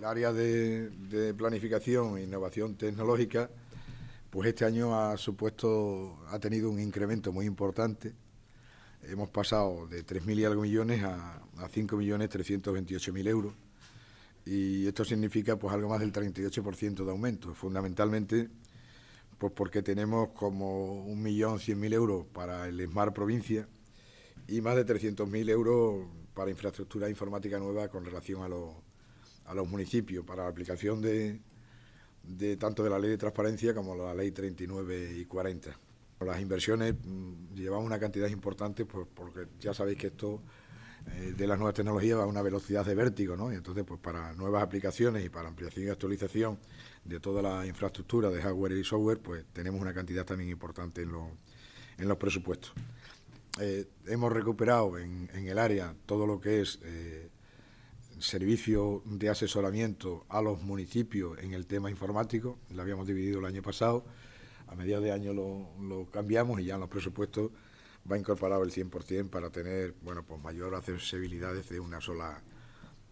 El área de, planificación e innovación tecnológica, pues este año ha supuesto, ha tenido un incremento muy importante. Hemos pasado de 3.000 y algo millones a, 5.328.000 euros. Y esto significa pues algo más del 38% de aumento, fundamentalmente pues porque tenemos como 1.100.000 euros para el Smart provincia y más de 300.000 euros para infraestructura informática nueva con relación a los a los municipios para la aplicación de, tanto de la ley de transparencia como la ley 39 y 40. Las inversiones mm, llevan una cantidad importante pues, porque ya sabéis que esto eh, de las nuevas tecnologías va a una velocidad de vértigo, Y entonces, pues para nuevas aplicaciones y para ampliación y actualización de toda la infraestructura de hardware y software, pues tenemos una cantidad también importante en, los presupuestos. Eh, hemos recuperado en, el área todo lo que es... Eh, servicio de asesoramiento a los municipios en el tema informático, lo habíamos dividido el año pasado, a mediados de año lo, cambiamos y ya en los presupuestos va incorporado el 100% para tener bueno, pues mayor accesibilidad desde una sola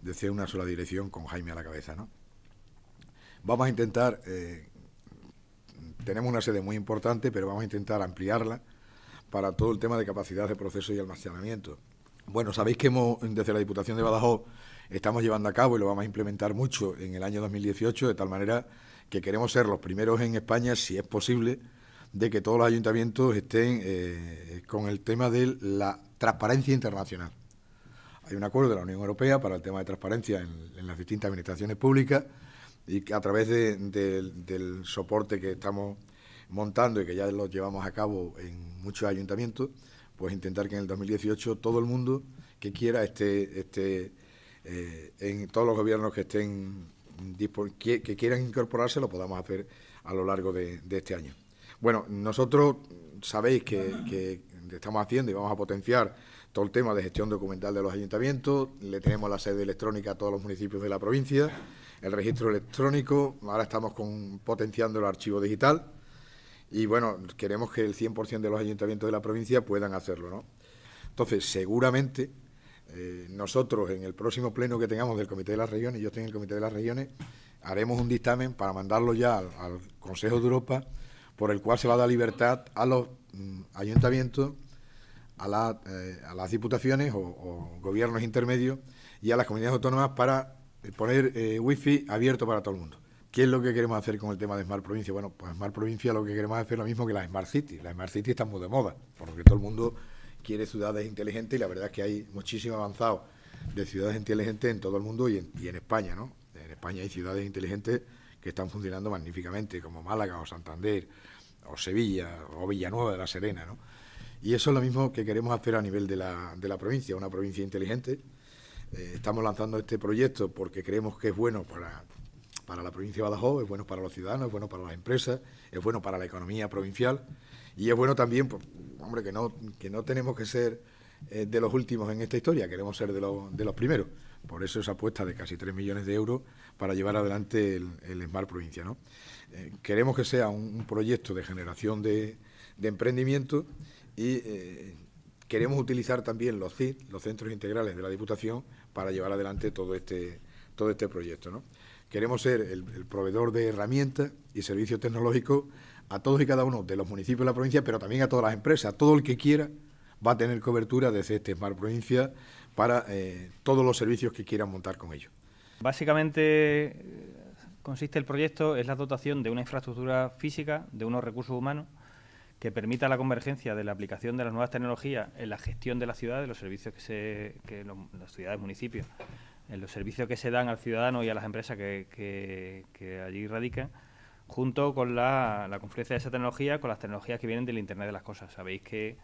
desde una sola dirección con Jaime a la cabeza. ¿no? Vamos a intentar, eh, tenemos una sede muy importante, pero vamos a intentar ampliarla para todo el tema de capacidad de proceso y almacenamiento. Bueno, sabéis que hemos, desde la Diputación de Badajoz estamos llevando a cabo y lo vamos a implementar mucho en el año 2018, de tal manera que queremos ser los primeros en España, si es posible, de que todos los ayuntamientos estén eh, con el tema de la transparencia internacional. Hay un acuerdo de la Unión Europea para el tema de transparencia en, las distintas administraciones públicas y que a través del soporte que estamos montando y que ya lo llevamos a cabo en muchos ayuntamientos, pues intentar que en el 2018 todo el mundo que quiera esté, esté eh, en todos los gobiernos que estén que, quieran incorporarse lo podamos hacer a lo largo de, este año. Bueno, nosotros sabéis que, estamos haciendo y vamos a potenciar todo el tema de gestión documental de los ayuntamientos, le tenemos la sede electrónica a todos los municipios de la provincia, el registro electrónico, ahora estamos con, potenciando el archivo digital y bueno, queremos que el 100% de los ayuntamientos de la provincia puedan hacerlo, ¿no? Entonces, seguramente eh, nosotros en el próximo pleno que tengamos del Comité de las Regiones, yo estoy en el Comité de las Regiones, haremos un dictamen para mandarlo ya al, Consejo de Europa, por el cual se va a dar libertad a los mm, ayuntamientos, eh, a, las diputaciones o, gobiernos intermedios y a las comunidades autónomas para eh, poner wi wifi abierto para todo el mundo. ¿Qué es lo que queremos hacer con el tema de Smart Provincia? Bueno, pues Smart Provincia lo que queremos hacer es lo mismo que la Smart City. La Smart City está muy de moda, que todo el mundo quiere ciudades inteligentes y la verdad es que hay muchísimo avanzado de ciudades inteligentes en todo el mundo y en, España, ¿no? En España hay ciudades inteligentes que están funcionando magníficamente, como Málaga o Santander o Sevilla o Villanueva de la Serena, ¿no? Y eso es lo mismo que queremos hacer a nivel de la, provincia, una provincia inteligente. Eh, estamos lanzando este proyecto porque creemos que es bueno para, para la provincia de Badajoz, es bueno para los ciudadanos, es bueno para las empresas, es bueno para la economía provincial y es bueno también, pues, hombre, que no, que no tenemos que ser eh, de los últimos en esta historia, queremos ser de, los, primeros. Por eso esa apuesta de casi 3 millones de euros para llevar adelante el, Provincia. Eh, queremos que sea un, proyecto de generación de, emprendimiento y eh, queremos utilizar también los CIT, los Centros Integrales de la Diputación, para llevar adelante todo este, todo este proyecto. ¿no? Queremos ser el, proveedor de herramientas y servicios tecnológicos a todos y cada uno de los municipios de la provincia, pero también a todas las empresas. Todo el que quiera va a tener cobertura desde este Smart Provincia para eh, todos los servicios que quieran montar con ellos. Básicamente eh, consiste el proyecto es la dotación de una infraestructura física, de unos recursos humanos que permita la convergencia de la aplicación de las nuevas tecnologías en la gestión de la ciudad, de los servicios que, se, que las ciudades, municipios en los servicios que se dan al ciudadano y a las empresas que, allí radican, junto con la, la, confluencia de esa tecnología, con las tecnologías que vienen del Internet de las Cosas. Sabéis que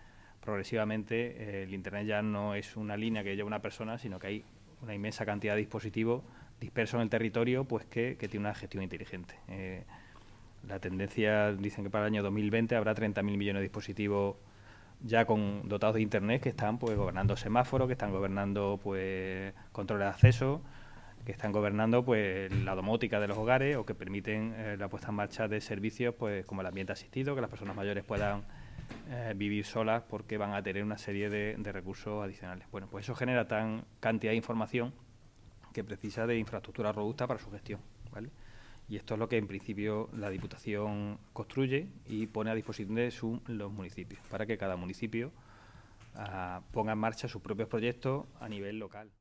progresivamente eh, el Internet ya no es una línea que lleva una persona, sino que hay una inmensa cantidad de dispositivos dispersos en el territorio pues que, que tiene una gestión inteligente. Eh, la tendencia, dicen que para el año 2020 habrá 30.000 millones de dispositivos ya con dotados de internet que están pues gobernando semáforos, que están gobernando pues controles de acceso, que están gobernando pues la domótica de los hogares o que permiten eh, la puesta en marcha de servicios pues como el ambiente asistido, que las personas mayores puedan eh, vivir solas porque van a tener una serie de, de, recursos adicionales. Bueno, pues eso genera tan cantidad de información que precisa de infraestructura robusta para su gestión, ¿vale? Y esto es lo que en principio la Diputación construye y pone a disposición de los municipios, para que cada municipio ah, ponga en marcha sus propios proyectos a nivel local.